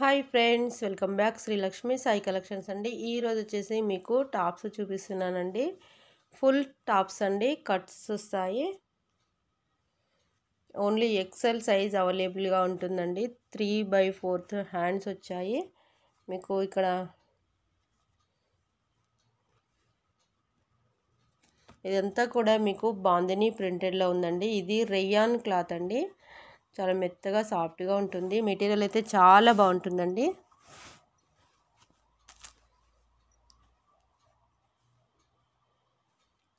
hi friends welcome back Shri Lakshmi Sai collections అండి ఈరోజు వచ్చేసి మీకు టాప్స్ చూపిస్తున్నానండి ఫుల్ టాప్స్ అండి కట్స్ వస్తాయి ఓన్లీ ఎక్సెల్ సైజ్ అవైలబుల్గా ఉంటుందండి త్రీ బై ఫోర్త్ హ్యాండ్స్ వచ్చాయి మీకు ఇక్కడ ఇదంతా కూడా మీకు బాందిని ప్రింటెడ్లో ఉందండి ఇది రెయ్యాన్ క్లాత్ అండి చాలా మెత్తగా సాఫ్ట్గా ఉంటుంది మెటీరియల్ అయితే చాలా బాగుంటుందండి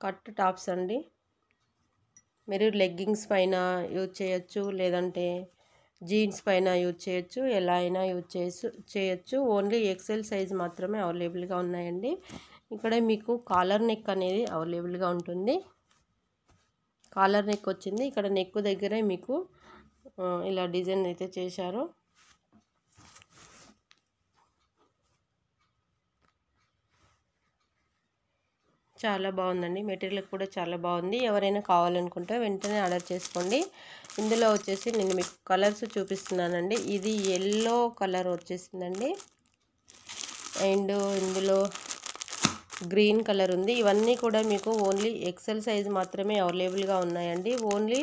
కట్ టాప్స్ అండి మీరు లెగ్గింగ్స్ పైన యూజ్ చేయొచ్చు లేదంటే జీన్స్ పైన యూజ్ చేయొచ్చు ఎలా అయినా యూజ్ చేసు చేయొచ్చు ఓన్లీ ఎక్సెల్ సైజ్ మాత్రమే అవైలబుల్గా ఉన్నాయండి ఇక్కడ మీకు కాలర్ నెక్ అనేది అవైలబుల్గా ఉంటుంది కాలర్ నెక్ వచ్చింది ఇక్కడ నెక్ దగ్గరే మీకు ఇలా డిజైన్ అయితే చేశారు చాలా బాగుందండి మెటీరియల్ కూడా చాలా బాగుంది ఎవరైనా కావాలనుకుంటే వెంటనే ఆర్డర్ చేసుకోండి ఇందులో వచ్చేసి నేను మీకు కలర్స్ చూపిస్తున్నానండి ఇది ఎల్లో కలర్ వచ్చేసిందండి అండ్ ఇందులో గ్రీన్ కలర్ ఉంది ఇవన్నీ కూడా మీకు ఓన్లీ ఎక్సెల్ సైజ్ మాత్రమే అవైలబుల్గా ఉన్నాయండి ఓన్లీ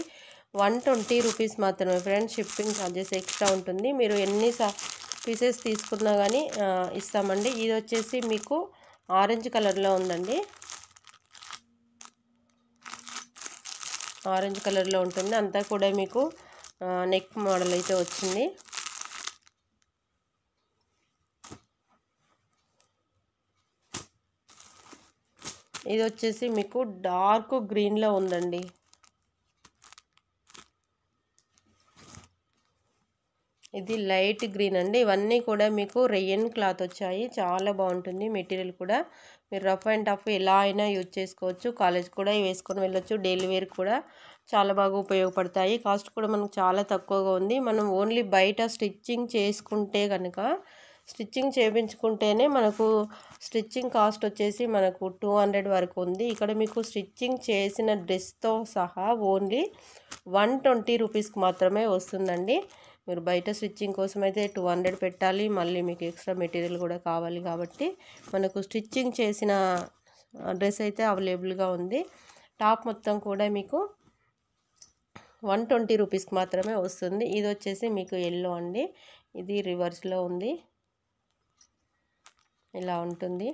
వన్ ట్వంటీ రూపీస్ మాత్రమే ఫ్రెండ్స్ షిప్పింగ్ ఛార్జెస్ ఎక్స్ట్రా ఉంటుంది మీరు ఎన్ని పీసెస్ తీసుకున్నా కానీ ఇస్తామండి ఇది వచ్చేసి మీకు ఆరెంజ్ కలర్లో ఉందండి ఆరెంజ్ కలర్లో ఉంటుంది అంతా కూడా మీకు నెక్ మోడల్ అయితే వచ్చింది ఇది వచ్చేసి మీకు డార్క్ గ్రీన్లో ఉందండి ఇది లైట్ గ్రీన్ అండి ఇవన్నీ కూడా మీకు రెయిన్ క్లాత్ వచ్చాయి చాలా బాగుంటుంది మెటీరియల్ కూడా మీరు రఫ్ అండ్ టఫ్ ఎలా అయినా యూజ్ చేసుకోవచ్చు కాలేజ్ కూడా వేసుకొని వెళ్ళొచ్చు డైలీ వేర్ కూడా చాలా బాగా ఉపయోగపడతాయి కాస్ట్ కూడా మనకు చాలా తక్కువగా ఉంది మనం ఓన్లీ బయట స్టిచ్చింగ్ చేసుకుంటే కనుక స్టిచ్చింగ్ చేయించుకుంటేనే మనకు స్టిచ్చింగ్ కాస్ట్ వచ్చేసి మనకు టూ హండ్రెడ్ వరకు ఉంది ఇక్కడ మీకు స్టిచ్చింగ్ చేసిన డ్రెస్తో సహా ఓన్లీ వన్ ట్వంటీ రూపీస్కి మాత్రమే వస్తుందండి మీరు బయట స్టిచ్చింగ్ కోసం అయితే టూ హండ్రెడ్ పెట్టాలి మళ్ళీ మీకు ఎక్స్ట్రా మెటీరియల్ కూడా కావాలి కాబట్టి మనకు స్టిచ్చింగ్ చేసిన డ్రెస్ అయితే అవైలబుల్గా ఉంది టాప్ మొత్తం కూడా మీకు వన్ ట్వంటీ రూపీస్కి మాత్రమే వస్తుంది ఇది వచ్చేసి మీకు ఎల్లో అండి ఇది రివర్స్లో ఉంది ఇలా ఉంటుంది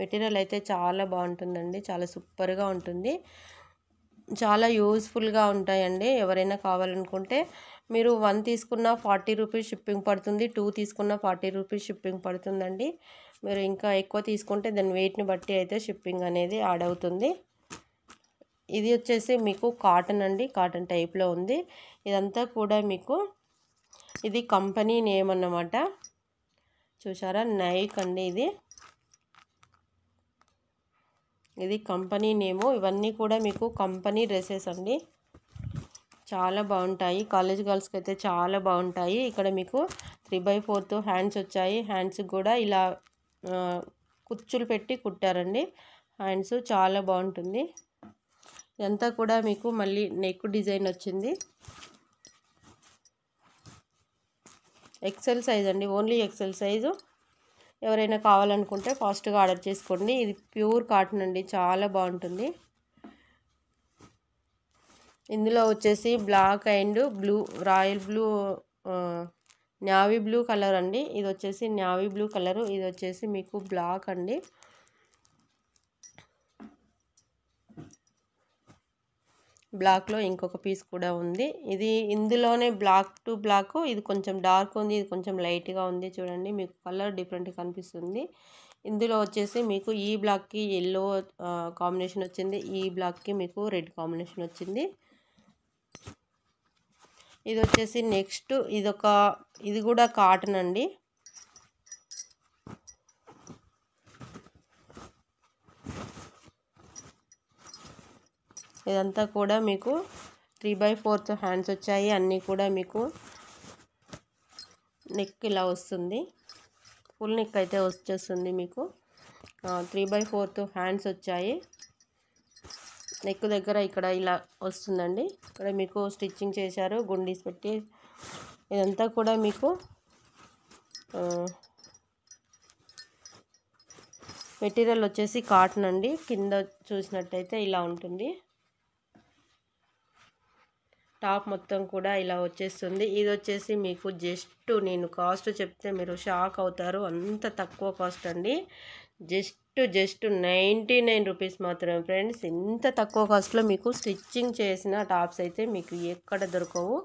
మెటీరియల్ అయితే చాలా బాగుంటుందండి చాలా సూపర్గా ఉంటుంది చాలా యూజ్ఫుల్గా ఉంటాయండి ఎవరైనా కావాలనుకుంటే మీరు వన్ తీసుకున్న ఫార్టీ రూపీస్ షిప్పింగ్ పడుతుంది టూ తీసుకున్న ఫార్టీ రూపీస్ షిప్పింగ్ పడుతుందండి మీరు ఇంకా ఎక్కువ తీసుకుంటే దాని వెయిట్ని బట్టి అయితే షిప్పింగ్ అనేది యాడ్ అవుతుంది ఇది వచ్చేసి మీకు కాటన్ అండి కాటన్ టైప్లో ఉంది ఇదంతా కూడా మీకు ఇది కంపెనీ నేమ్ అన్నమాట చూసారా నైక్ అండి ఇది ఇది కంపెనీ నేము ఇవన్నీ కూడా మీకు కంపెనీ డ్రెస్సెస్ అండి చాలా బాగుంటాయి కాలేజ్ గర్ల్స్కి అయితే చాలా బాగుంటాయి ఇక్కడ మీకు త్రీ బై ఫోర్త్ హ్యాండ్స్ వచ్చాయి హ్యాండ్స్ కూడా ఇలా కుచ్చులు పెట్టి కుట్టారండి హ్యాండ్స్ చాలా బాగుంటుంది ఇదంతా కూడా మీకు మళ్ళీ నెక్ డిజైన్ వచ్చింది ఎక్సెల్ సైజ్ అండి ఓన్లీ ఎక్సెల్ సైజు ఎవరైనా కావాలనుకుంటే ఫాస్ట్గా ఆర్డర్ చేసుకోండి ఇది ప్యూర్ కాటన్ అండి చాలా బాగుంటుంది ఇందులో వచ్చేసి black and blue royal blue navy blue colour అండి ఇది వచ్చేసి నావీ బ్లూ కలరు ఇది వచ్చేసి మీకు బ్లాక్ అండి బ్లాక్లో ఇంకొక పీస్ కూడా ఉంది ఇది ఇందులోనే బ్లాక్ టు బ్లాక్ ఇది కొంచెం డార్క్ ఉంది ఇది కొంచెం లైట్గా ఉంది చూడండి మీకు కలర్ డిఫరెంట్ కనిపిస్తుంది ఇందులో వచ్చేసి మీకు ఈ బ్లాక్కి ఎల్లో కాంబినేషన్ వచ్చింది ఈ బ్లాక్కి మీకు రెడ్ కాంబినేషన్ వచ్చింది ఇది వచ్చేసి నెక్స్ట్ ఇదొక ఇది కూడా కాటన్ అండి ఇదంతా కూడా మీకు త్రీ బై ఫోర్త్ హ్యాండ్స్ వచ్చాయి అన్నీ కూడా మీకు నెక్ ఇలా వస్తుంది ఫుల్ నెక్ అయితే వచ్చేస్తుంది మీకు త్రీ బై ఫోర్త్ హ్యాండ్స్ వచ్చాయి నెక్ దగ్గర ఇక్కడ ఇలా వస్తుందండి ఇక్కడ మీకు స్టిచ్చింగ్ చేశారు గుండీస్ పెట్టి ఇదంతా కూడా మీకు మెటీరియల్ వచ్చేసి కాటన్ అండి కింద చూసినట్టయితే ఇలా ఉంటుంది టాప్ మొత్తం కూడా ఇలా వచ్చేస్తుంది ఇది వచ్చేసి మీకు జస్ట్ నేను కాస్ట్ చెప్తే మీరు షాక్ అవుతారు అంత తక్కువ కాస్ట్ అండి just just ninety nine rupees మాత్రమే ఫ్రెండ్స్ ఇంత తక్కువ కాస్ట్లో మీకు స్టిచ్చింగ్ చేసిన టాప్స్ అయితే మీకు ఎక్కడ దొరకవు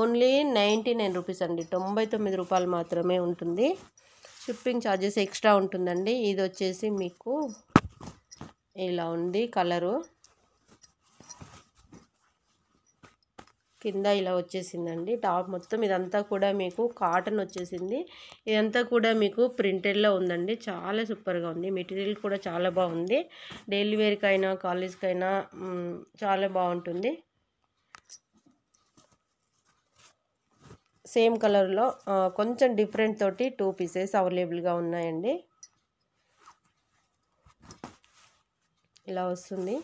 ఓన్లీ నైంటీ నైన్ రూపీస్ అండి తొంభై తొమ్మిది రూపాయలు మాత్రమే ఉంటుంది షిప్పింగ్ ఛార్జెస్ ఎక్స్ట్రా ఉంటుందండి ఇది వచ్చేసి మీకు ఇలా ఉంది కలరు కింద ఇలా వచ్చేసిందండి టాప్ మొత్తం ఇదంతా కూడా మీకు కాటన్ వచ్చేసింది ఇదంతా కూడా మీకు ప్రింటెడ్లో ఉందండి చాలా సూపర్గా ఉంది మెటీరియల్ కూడా చాలా బాగుంది డైలీ వేర్కి అయినా కాలేజ్కి అయినా చాలా బాగుంటుంది సేమ్ కలర్లో కొంచెం డిఫరెంట్ తోటి టూ పీసెస్ అవైలబుల్గా ఉన్నాయండి ఇలా వస్తుంది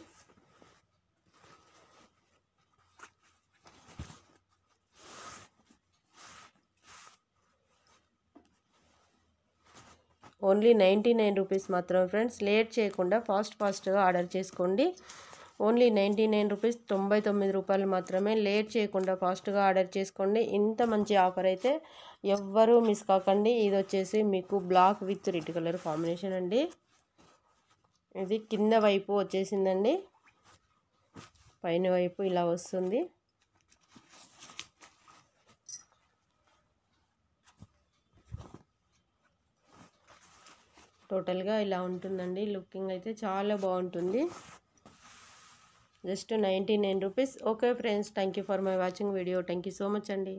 ఓన్లీ నైంటీ నైన్ రూపీస్ మాత్రమే ఫ్రెండ్స్ లేట్ చేయకుండా ఫాస్ట్ ఫాస్ట్గా ఆర్డర్ చేసుకోండి ఓన్లీ నైంటీ నైన్ రూపీస్ తొంభై తొమ్మిది రూపాయలు మాత్రమే లేట్ చేయకుండా ఫాస్ట్గా ఆర్డర్ చేసుకోండి ఇంత మంచి ఆఫర్ అయితే ఎవ్వరూ మిస్ కాకండి ఇది వచ్చేసి మీకు black with red colour combination అండి ఇది కింద వైపు వచ్చేసిందండి పైన వైపు ఇలా వస్తుంది టోటల్గా ఇలా ఉంటుందండి లుకింగ్ అయితే చాలా బాగుంటుంది just ninety nine rupees okay friends thank you for my watching video thank you so much అండి